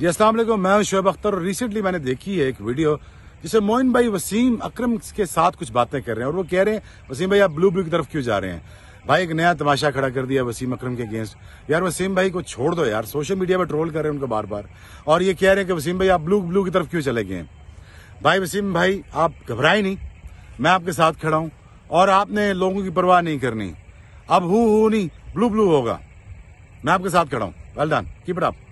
जी असल मैं हूं शुएब अख्तर और रिसेंटली मैंने देखी है एक वीडियो जिसमें मोइन भाई वसीम अक्रम के साथ कुछ बातें कर रहे हैं और वो कह रहे हैं वसीम भाई आप ब्लू ब्लू की तरफ क्यों जा रहे हैं भाई एक नया तमाशा खड़ा कर दिया वसीम अक्रम के अगेंस्ट यार वसीम भाई को छोड़ दो यार सोशल मीडिया पर ट्रोल कर रहे हैं उनको बार बार और ये कह रहे हैं कि वसीम भाई आप ब्लू ब्लू की तरफ क्यों चले गए भाई वसीम भाई आप घबराए नहीं मैं आपके साथ खड़ा हूं और आपने लोगों की परवाह नहीं करनी अब हु हु नहीं ब्लू ब्लू होगा मैं आपके साथ खड़ा हूं well done keep it up